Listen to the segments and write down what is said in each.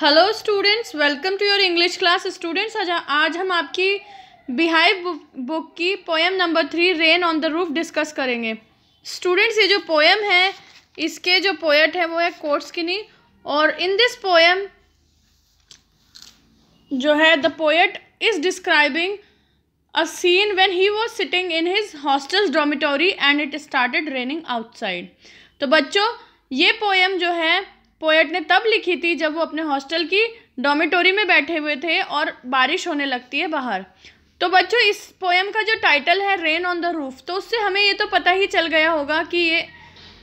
Hello students welcome to your English class students आज आज हम आपकी बिहाइव बुक की poem number three rain on the roof discuss करेंगे स्टूडेंट्स ये जो पोएम है इसके जो पोएट है वो है कोर्ट्स किनी और इन दिस पोएम जो है the poet is describing a scene when he was sitting in his hostels dormitory and it started raining outside तो बच्चों ये पोएम जो है पोएट ने तब लिखी थी जब वो अपने हॉस्टल की डोमिटोरी में बैठे हुए थे और बारिश होने लगती है बाहर तो बच्चों इस पोएम का जो टाइटल है रेन ऑन द रूफ तो उससे हमें ये तो पता ही चल गया होगा कि ये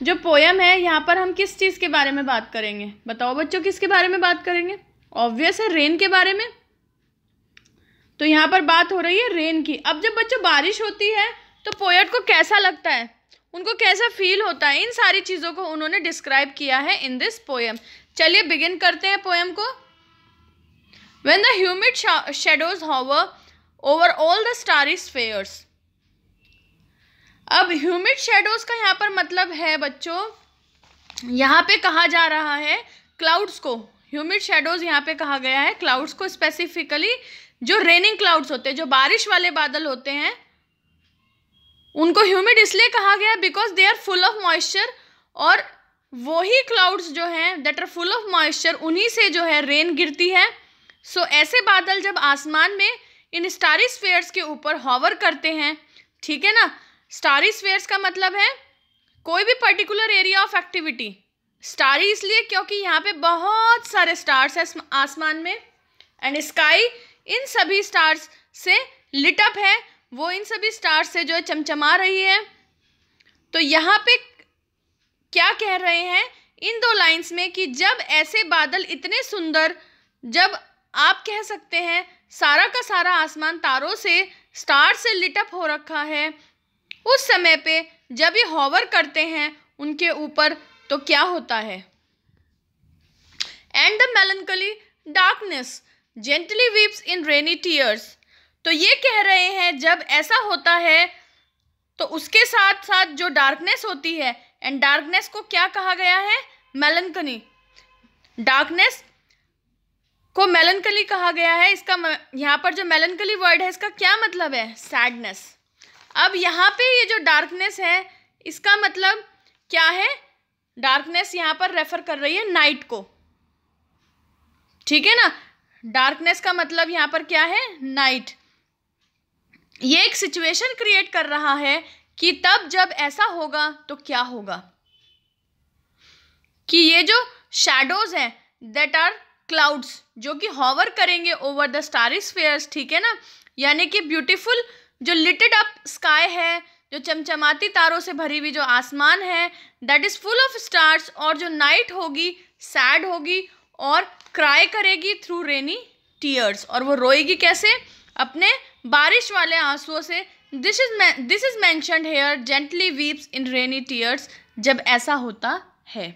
जो पोएम है यहाँ पर हम किस चीज़ के बारे में बात करेंगे बताओ बच्चों किसके बारे में बात करेंगे ऑब्वियस है रेन के बारे में तो यहाँ पर बात हो रही है रेन की अब जब बच्चों बारिश होती है तो पोएट को कैसा लगता है उनको कैसा फील होता है इन सारी चीज़ों को उन्होंने डिस्क्राइब किया है इन दिस पोएम चलिए बिगिन करते हैं पोएम को when the humid shadows hover over all the starry spheres अब ह्यूमिड शेडोज का यहाँ पर मतलब है बच्चों यहाँ पे कहा जा रहा है क्लाउड्स को ह्यूमिड शेडोज यहाँ पे कहा गया है क्लाउड्स को स्पेसिफिकली जो रेनिंग क्लाउड्स होते हैं जो बारिश वाले बादल होते हैं उनको ह्यूमिड इसलिए कहा गया because they are full of moisture और वही क्लाउड्स जो हैं that are full of moisture उन्हीं से जो है रेन गिरती है सो so, ऐसे बादल जब आसमान में इन स्टारी स्फेयर्स के ऊपर हॉवर करते हैं ठीक है ना स्टारी स्फेयर्स का मतलब है कोई भी particular area of activity starry इसलिए क्योंकि यहाँ पे बहुत सारे स्टार्स हैं आसमान में एंड स्काई इन सभी स्टार्स से लिटअप है वो इन सभी स्टार्स से जो है चमचमा रही है तो यहाँ पे क्या कह रहे हैं इन दो लाइंस में कि जब ऐसे बादल इतने सुंदर जब आप कह सकते हैं सारा का सारा आसमान तारों से स्टार से लिटअप हो रखा है उस समय पे जब ये हॉवर करते हैं उनके ऊपर तो क्या होता है and the melancholy darkness gently weeps in rainy tears तो ये कह रहे हैं जब ऐसा होता है तो उसके साथ साथ जो डार्कनेस होती है एंड डार्कनेस को क्या कहा गया है मेलनकनी डार्कनेस को मेलनकली कहा गया है इसका यहाँ पर जो मेलनकली वर्ड है इसका क्या मतलब है सैडनेस अब यहाँ पे ये जो डार्कनेस है इसका मतलब क्या है डार्कनेस यहाँ पर रेफर कर रही है नाइट को ठीक है ना डार्कनेस का मतलब यहाँ पर क्या है नाइट ये एक सिचुएशन क्रिएट कर रहा है कि तब जब ऐसा होगा तो क्या होगा कि ये जो शेडोज हैं दैट आर क्लाउड्स जो कि हॉवर करेंगे ओवर द स्टारी स्फेयर्स ठीक है ना यानी कि ब्यूटीफुल जो लिटेड अप स्काई है जो चमचमाती तारों से भरी हुई जो आसमान है that is full of stars और जो नाइट होगी सैड होगी और क्राई करेगी थ्रू रेनी टीयर्स और वो रोएगी कैसे अपने बारिश वाले आंसुओं से this is this is mentioned here gently weeps in rainy tears जब ऐसा होता है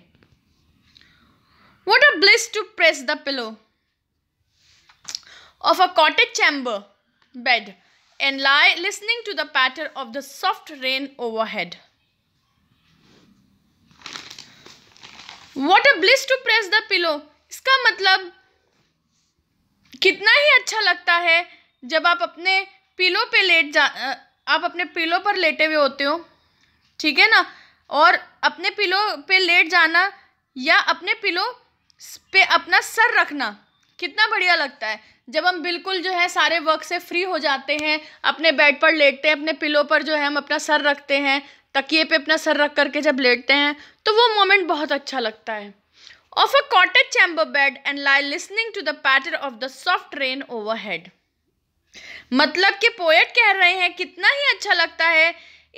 what a bliss to press the pillow of a cottage chamber bed and lie listening to the patter of the soft rain overhead what a bliss to press the pillow इसका मतलब कितना ही अच्छा लगता है जब आप अपने pillow पे लेट जा आप अपने पिलो पर लेटे हुए होते हो ठीक है ना और अपने पिलो पे लेट जाना या अपने पिलो पे अपना सर रखना कितना बढ़िया लगता है जब हम बिल्कुल जो है सारे वर्क से फ्री हो जाते हैं अपने बेड पर लेटते हैं अपने पिलो पर जो है हम अपना सर रखते हैं तकिए पे अपना सर रख करके जब लेटते हैं तो वो मोमेंट बहुत अच्छा लगता है of a cottage chamber bed and lie listening to the patter of the soft rain overhead मतलब कि पोएट कह रहे हैं कितना ही अच्छा लगता है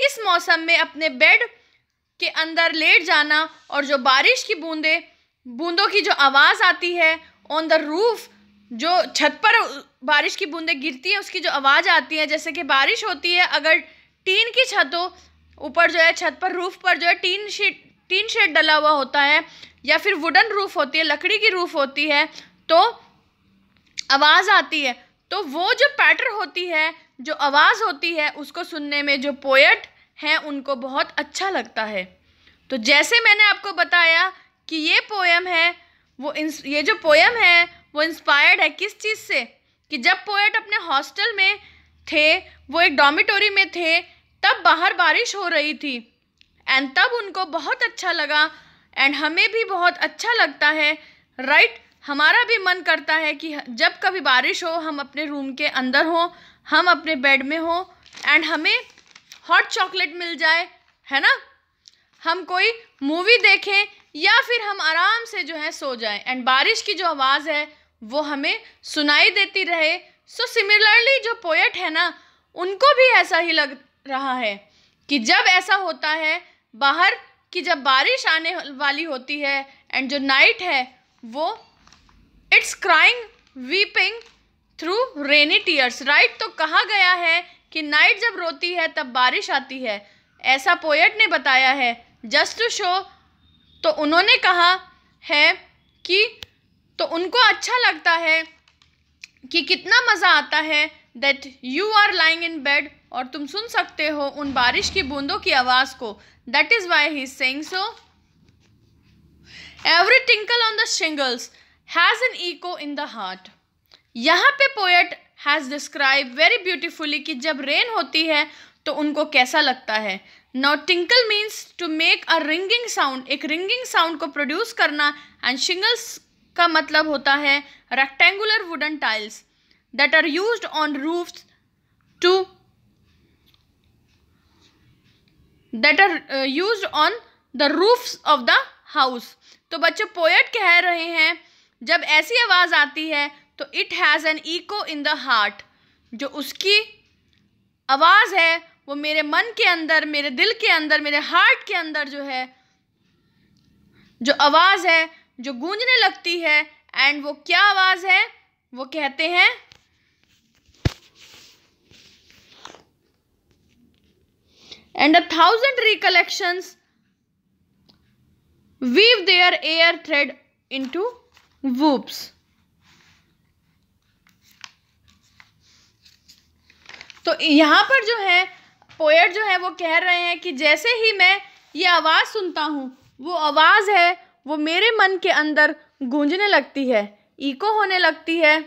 इस मौसम में अपने बेड के अंदर लेट जाना और जो बारिश की बूंदें बूंदों की जो आवाज़ आती है ऑन द रूफ़ जो छत पर बारिश की बूंदें गिरती है उसकी जो आवाज़ आती है जैसे कि बारिश होती है अगर टीन की छत हो ऊपर जो है छत पर रूफ़ पर जो है टीन शीट टीन शेड डला हुआ होता है या फिर वुडन रूफ़ होती है लकड़ी की रूफ़ होती है तो आवाज़ आती है तो वो जो पैटर होती है जो आवाज़ होती है उसको सुनने में जो पोएट हैं उनको बहुत अच्छा लगता है तो जैसे मैंने आपको बताया कि ये पोएम है वो ये जो पोएम है वो इंस्पायर्ड है किस चीज़ से कि जब पोएट अपने हॉस्टल में थे वो एक डॉमिटोरी में थे तब बाहर बारिश हो रही थी एंड तब उनको बहुत अच्छा लगा एंड हमें भी बहुत अच्छा लगता है राइट right? हमारा भी मन करता है कि जब कभी बारिश हो हम अपने रूम के अंदर हो हम अपने बेड में हो एंड हमें हॉट चॉकलेट मिल जाए है ना हम कोई मूवी देखें या फिर हम आराम से जो है सो जाएं एंड बारिश की जो आवाज़ है वो हमें सुनाई देती रहे सो so, सिमिलरली जो पोएट है ना उनको भी ऐसा ही लग रहा है कि जब ऐसा होता है बाहर कि जब बारिश आने वाली होती है एंड जो नाइट है वो it's crying weeping through rainy tears right तो कहा गया है कि नाइट जब रोती है तब बारिश आती है ऐसा पोएट ने बताया है जस्ट टू शो तो उन्होंने कहा है कि तो उनको अच्छा लगता है कि कितना मज़ा आता है that you are lying in bed और तुम सुन सकते हो उन बारिश की बूंदों की आवाज़ को that is why he sang so every tinkle on the shingles has an echo in the heart यहाँ पे poet has describe very beautifully कि जब रेन होती है तो उनको कैसा लगता है now tinkle means to make a ringing sound एक रिंगिंग साउंड को प्रोड्यूस करना एंड शिंगल्स का मतलब होता है rectangular wooden tiles that are use on roof to that are use on the roof of the house तो बच्चों poet कह रहे हैं जब ऐसी आवाज़ आती है तो it has an echo in the heart जो उसकी आवाज़ है वो मेरे मन के अंदर मेरे दिल के अंदर मेरे हार्ट के अंदर जो है जो आवाज़ है जो गूंजने लगती है एंड वो क्या आवाज़ है वो कहते हैं and a thousand recollections weave their air thread into woofs तो यहाँ पर जो है पोएट जो है वो कह रहे हैं कि जैसे ही मैं ये आवाज़ सुनता हूँ वो आवाज़ है वो मेरे मन के अंदर गूंजने लगती है इको होने लगती है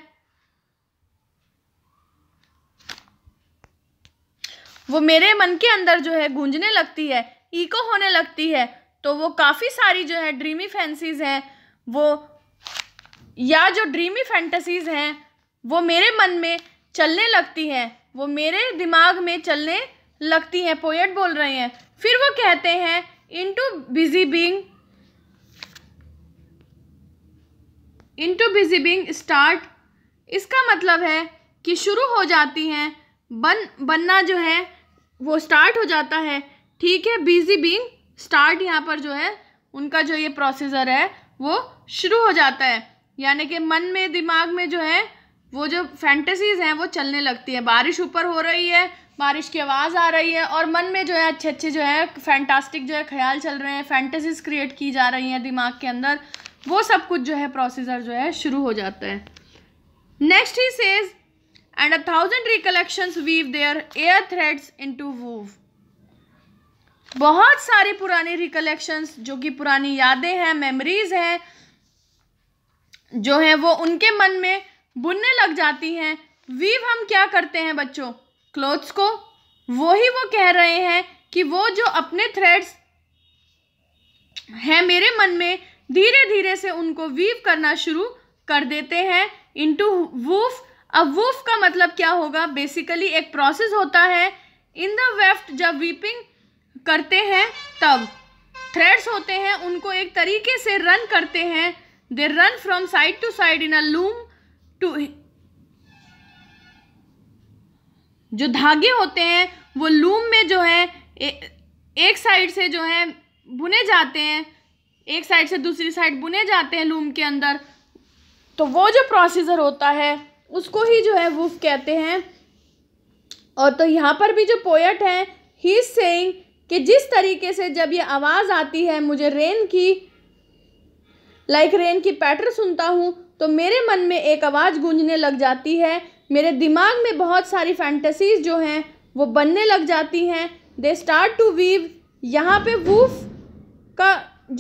वो मेरे मन के अंदर जो है गूंजने लगती है इको होने लगती है तो वो काफ़ी सारी जो है ड्रीमी फैंसीज हैं वो या जो ड्रीमी फैंटसीज़ हैं वो मेरे मन में चलने लगती हैं वो मेरे दिमाग में चलने लगती हैं पोएट बोल रहे हैं फिर वो कहते हैं into busy being to busy being start इसका मतलब है कि शुरू हो जाती हैं बन बनना जो है वो स्टार्ट हो जाता है ठीक है बिजी बींग स्टार्ट यहाँ पर जो है उनका जो ये प्रोसीजर है वो शुरू हो जाता है यानी कि मन में दिमाग में जो है वो जो फैंटेसीज़ हैं वो चलने लगती हैं बारिश ऊपर हो रही है बारिश की आवाज़ आ रही है और मन में जो है अच्छे अच्छे जो है फैंटास्टिक जो है ख्याल चल रहे हैं फैंटेसीज़ क्रिएट की जा रही हैं दिमाग के अंदर वो सब कुछ जो है प्रोसीजर जो है शुरू हो जाता है next he says and a thousand recollection weave their air threads to woof बहुत सारी पुरानी रिकलेक्शंस जो कि पुरानी यादें हैं मेमरीज हैं जो हैं वो उनके मन में बुनने लग जाती हैं वीव हम क्या करते हैं बच्चों क्लोथ्स को वो ही वो कह रहे हैं कि वो जो अपने थ्रेड्स हैं मेरे मन में धीरे धीरे से उनको वीव करना शुरू कर देते हैं इनटू वूफ अब वूफ का मतलब क्या होगा बेसिकली एक प्रोसेस होता है इन द वेफ्ट जब वीपिंग करते हैं तब थ्रेड्स होते हैं उनको एक तरीके से रन करते हैं they run from side to side in a loom to जो धागे होते हैं वो लूम में जो है ए, एक साइड से जो है बुने जाते हैं एक साइड से दूसरी साइड बुने जाते हैं लूम के अंदर तो वो जो प्रोसीजर होता है उसको ही जो है वो कहते हैं और तो यहाँ पर भी जो पोएट है ही सेइंग कि जिस तरीके से जब ये आवाज़ आती है मुझे रेन की लाइक रेन की पैटर सुनता हूँ तो मेरे मन में एक आवाज़ गूंजने लग जाती है मेरे दिमाग में बहुत सारी फैंटसीज़ जो हैं वो बनने लग जाती हैं दे स्टार्ट टू वीव यहाँ पे वूफ का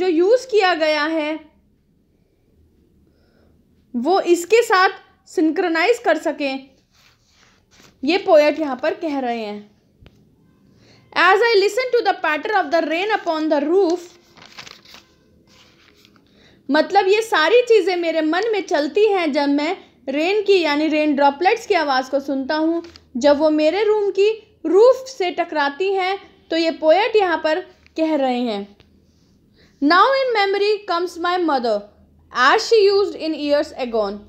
जो यूज़ किया गया है वो इसके साथ सिंक्रनाइज कर सकें ये पोएट यहाँ पर कह रहे हैं as I listen to the patter of the rain upon the roof मतलब ये सारी चीज़ें मेरे मन में चलती हैं जब मैं रेन की यानी रेन ड्रॉपलेट्स की आवाज़ को सुनता हूँ जब वो मेरे रूम की रूफ से टकराती हैं तो ये पोएट यहाँ पर कह रहे हैं now in memory comes my mother as she use in years agone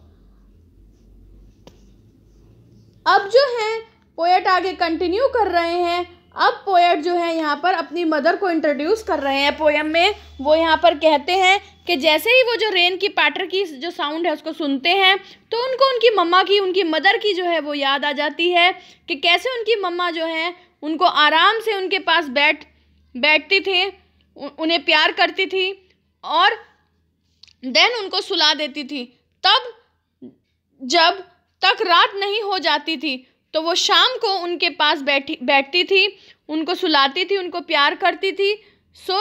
अब जो है पोएट आगे कंटिन्यू कर रहे हैं अब पोएट जो है यहाँ पर अपनी मदर को इंट्रोड्यूस कर रहे हैं पोएम में वो यहाँ पर कहते हैं कि जैसे ही वो जो रेन की पैटर की जो साउंड है उसको सुनते हैं तो उनको उनकी मम्मा की उनकी मदर की जो है वो याद आ जाती है कि कैसे उनकी मम्मा जो है उनको आराम से उनके पास बैठ बैठती थी उन्हें प्यार करती थी और देन उनको सुला देती थी तब जब तक रात नहीं हो जाती थी तो वो शाम को उनके पास बैठी बैठती थी उनको सुलाती थी उनको प्यार करती थी सो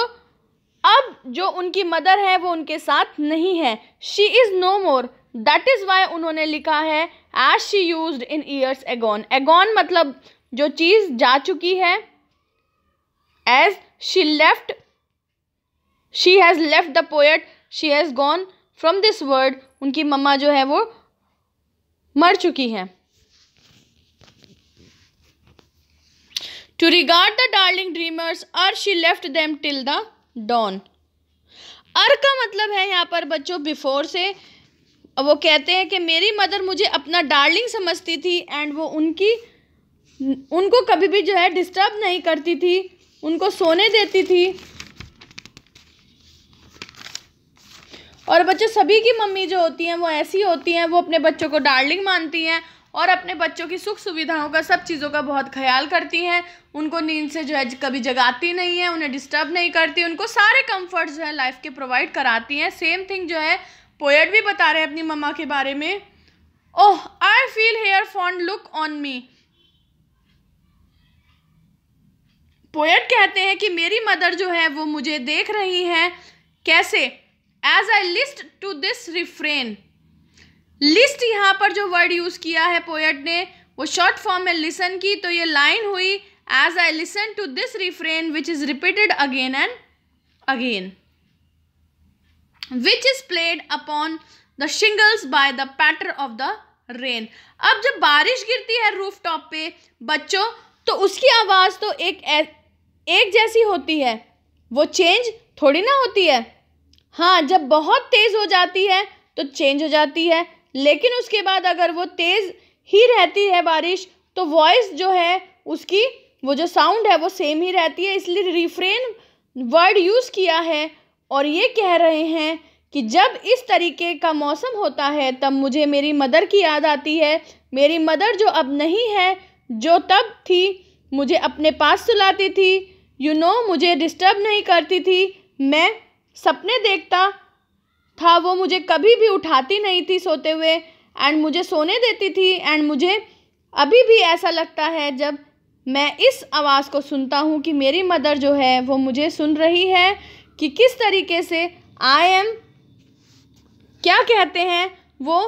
अब जो उनकी मदर है वो उनके साथ नहीं है she is no more that is why उन्होंने लिखा है as she use in years agone agone मतलब जो चीज़ जा चुकी है as she left she has left the poet she has gone from this world उनकी मम्मा जो है वो मर चुकी हैं To regard the darling dreamers or she left them till the dawn. ar ka matlab hai yahan par bachcho before se वो कहते हैं कि मेरी मदर मुझे अपना डार्लिंग समझती थी एंड वो उनकी उनको कभी भी जो है डिस्टर्ब नहीं करती थी उनको सोने देती थी और बच्चों सभी की मम्मी जो होती हैं वो ऐसी होती हैं वो अपने बच्चों को डार्लिंग मानती हैं और अपने बच्चों की सुख सुविधाओं का सब चीज़ों का बहुत ख्याल करती हैं उनको नींद से जो है कभी जगाती नहीं है उन्हें डिस्टर्ब नहीं करती उनको सारे कम्फर्ट जो है लाइफ के प्रोवाइड कराती हैं सेम थिंग जो है पोएट भी बता रहे हैं अपनी मम्मा के बारे में oh I feel her fond look on me poet कहते हैं कि मेरी मदर जो है वो मुझे देख रही हैं कैसे as I list to this refrain list यहाँ पर जो वर्ड यूज़ किया है पोएट ने वो शॉर्ट फॉर्म में लिसन की तो ये लाइन हुई as I listen to this refrain which is repeated again and again which is played upon the shingles by the patter of the rain अब जब बारिश गिरती है रूफ टॉप पे बच्चों तो उसकी आवाज़ तो एक एक जैसी होती है वो चेंज थोड़ी ना होती है हाँ जब बहुत तेज़ हो जाती है तो चेंज हो जाती है लेकिन उसके बाद अगर वो तेज़ ही रहती है बारिश तो वॉइस जो है उसकी वो जो साउंड है वो सेम ही रहती है इसलिए रिफ्रेन वर्ड यूज़ किया है और ये कह रहे हैं कि जब इस तरीके का मौसम होता है तब मुझे मेरी मदर की याद आती है मेरी मदर जो अब नहीं है जो तब थी मुझे अपने पास सुलाती थी यू you नो know, मुझे डिस्टर्ब नहीं करती थी मैं सपने देखता था वो मुझे कभी भी उठाती नहीं थी सोते हुए एंड मुझे सोने देती थी एंड मुझे अभी भी ऐसा लगता है जब मैं इस आवाज़ को सुनता हूँ कि मेरी मदर जो है वो मुझे सुन रही है कि किस तरीके से आई एम क्या कहते हैं वो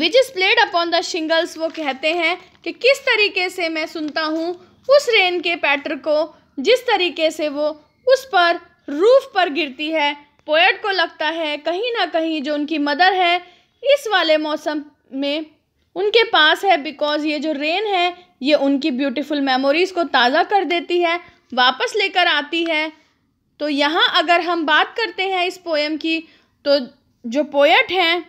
which is played upon the shingles वो कहते हैं कि किस तरीके से मैं सुनता हूँ उस रेन के पैटर को जिस तरीके से वो उस पर रूफ पर गिरती है पोएट को लगता है कहीं ना कहीं जो उनकी मदर है इस वाले मौसम में उनके पास है बिकॉज़ ये जो रेन है ये उनकी ब्यूटीफुल मेमोरीज़ को ताज़ा कर देती है वापस लेकर आती है तो यहाँ अगर हम बात करते हैं इस पोएम की तो जो पोएट हैं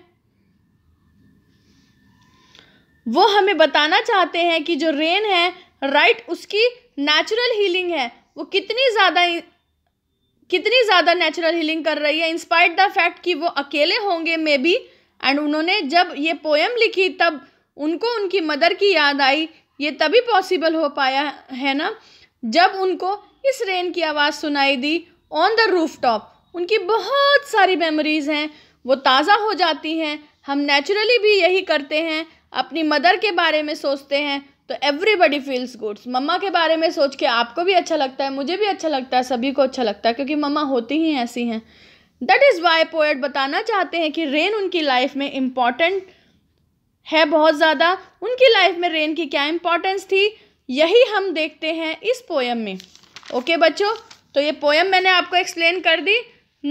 वो हमें बताना चाहते हैं कि जो रेन है राइट उसकी नेचुरल हीलिंग है वो कितनी ज़्यादा कितनी ज़्यादा नेचुरल हीलिंग कर रही है इंस्पाइट द फैक्ट कि वो अकेले होंगे मे बी एंड उन्होंने जब ये पोएम लिखी तब उनको उनकी मदर की याद आई ये तभी पॉसिबल हो पाया है ना जब उनको इस रेन की आवाज़ सुनाई दी ऑन द रूफ टॉप उनकी बहुत सारी मेमोरीज़ हैं वो ताज़ा हो जाती हैं हम नेचुरली भी यही करते हैं अपनी मदर के बारे में सोचते हैं तो एवरीबडी फील्स गुड्स मम्मा के बारे में सोच के आपको भी अच्छा लगता है मुझे भी अच्छा लगता है सभी को अच्छा लगता है क्योंकि मम्मा होती ही ऐसी हैं दैट इज़ वाई पोएट बताना चाहते हैं कि रेन उनकी लाइफ में इम्पॉर्टेंट है बहुत ज़्यादा उनकी लाइफ में रेन की क्या इम्पोर्टेंस थी यही हम देखते हैं इस पोएम में ओके okay, बच्चों तो ये पोएम मैंने आपको एक्सप्लेन कर दी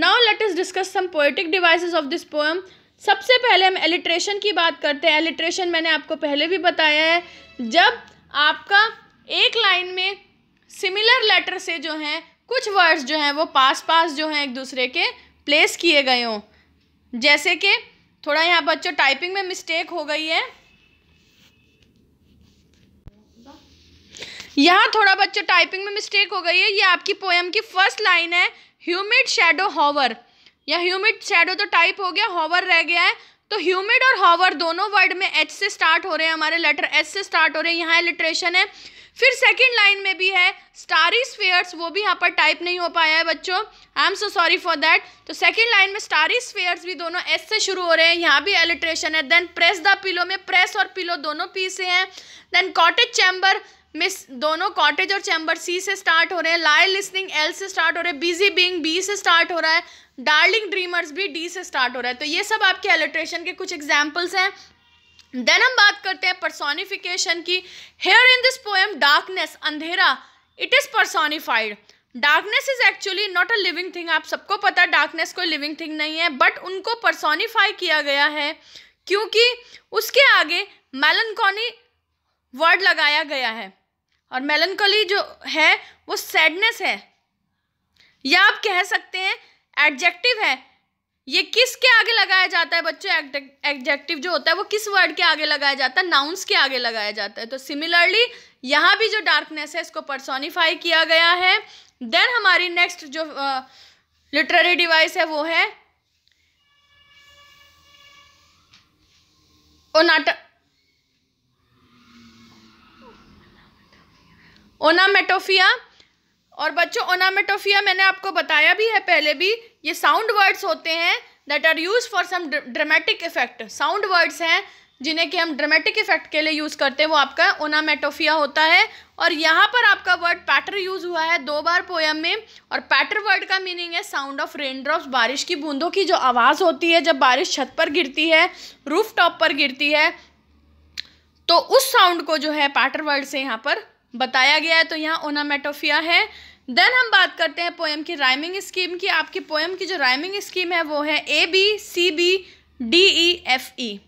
now let us discuss some poetic devices of this poem सबसे पहले हम एलिट्रेशन की बात करते हैं एलिट्रेशन मैंने आपको पहले भी बताया है जब आपका एक लाइन में सिमिलर लेटर से जो हैं कुछ वर्ड्स जो हैं वो पास पास जो हैं एक दूसरे के प्लेस किए गए हों जैसे कि थोड़ा यहाँ बच्चों टाइपिंग में मिस्टेक हो गई है यहाँ थोड़ा बच्चों टाइपिंग में मिस्टेक हो गई है ये आपकी पोएम की फर्स्ट लाइन है ह्यूमिड शेडो हॉवर या ह्यूमिड शेडो तो टाइप हो गया हॉवर रह गया है तो ह्यूमिड और हॉवर दोनों वर्ड में एच से स्टार्ट हो रहे हैं हमारे लेटर एस से स्टार्ट हो रहे हैं यहाँ लिट्रेशन है फिर सेकंड लाइन में भी है स्टारी स्फेयर्स वो भी यहाँ पर टाइप नहीं हो पाया है बच्चों I am so sorry for that तो सेकंड लाइन में स्टारी स्फेयर्स भी दोनों एस से शुरू हो रहे हैं यहाँ भी एलिट्रेशन है देन प्रेस द पिलो में प्रेस और पिलो दोनों पी से हैं देन कॉटेज चैम्बर मिस दोनों कॉटेज और चैम्बर सी से स्टार्ट हो रहे हैं लाइल लिसनिंग एल से स्टार्ट हो रहे हैं बिजी बिंग बी से स्टार्ट हो रहा है डार्लिंग ड्रीमर्स भी डी से स्टार्ट हो रहा है तो ये सब आपके एलिट्रेशन के कुछ एग्जाम्पल्स हैं देन हम बात करते हैं परसोनिफिकेशन की here in this poem darkness अंधेरा it is personified darkness is actually not a living thing आप सबको पता है डार्कनेस कोई लिविंग थिंग नहीं है बट उनको परसोनिफाई किया गया है क्योंकि उसके आगे मेलनकॉनी वर्ड लगाया गया है और मेलनकली जो है वो सैडनेस है या आप कह सकते हैं एडजेक्टिव है ये किसके आगे लगाया जाता है बच्चों एडजेक्टिव जो होता है वो किस वर्ड के आगे लगाया जाता है नाउन्स के आगे लगाया जाता है तो सिमिलरली यहाँ भी जो डार्कनेस है इसको परसोनीफाई किया गया है देन हमारी नेक्स्ट जो लिटरेरी uh, डिवाइस है वो है ओनाटा ओनामेटोफिया और बच्चों ओनामेटोफिया मैंने आपको बताया भी है पहले भी ये साउंड वर्ड्स होते हैं that are use for some dramatic effect sound words हैं जिन्हें कि हम ड्रामेटिक इफेक्ट के लिए यूज़ करते हैं वो आपका ओनामेटोफिया होता है और यहाँ पर आपका वर्ड पैटर यूज़ हुआ है दो बार पोयम में और पैटर वर्ड का मीनिंग है साउंड ऑफ रेन ड्रॉप्स बारिश की बूंदों की जो आवाज़ होती है जब बारिश छत पर गिरती है रूफ टॉप पर गिरती है तो उस साउंड को जो है पैटर वर्ड से यहाँ पर बताया गया है तो यहाँ ओनामेटोफिया है देन हम बात करते हैं पोएम की राइमिंग स्कीम की आपकी पोएम की जो राइमिंग स्कीम है वो है A B C B D E F E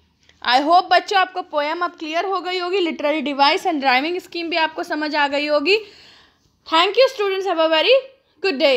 I hope बच्चों आपको पोएम अब क्लियर हो गई होगी literary device and rhyming scheme भी आपको समझ आ गई होगी thank you students have a very good day